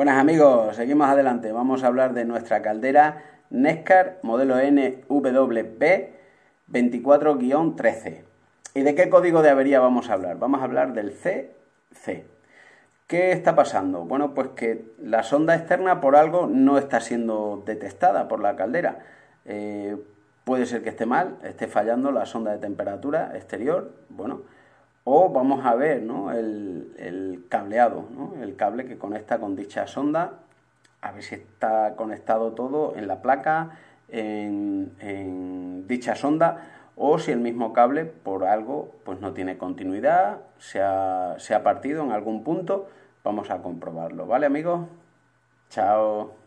Buenas amigos, seguimos adelante. Vamos a hablar de nuestra caldera Nescar modelo NWB 24-13. ¿Y de qué código de avería vamos a hablar? Vamos a hablar del CC. ¿Qué está pasando? Bueno, pues que la sonda externa por algo no está siendo detectada por la caldera. Eh, puede ser que esté mal, esté fallando la sonda de temperatura exterior. Bueno, o vamos a ver ¿no? el, cableado, el cable que conecta con dicha sonda, a ver si está conectado todo en la placa, en, dicha sonda, o si el mismo cable por algo pues no tiene continuidad, se ha partido en algún punto, vamos a comprobarlo, ¿vale amigos? Chao.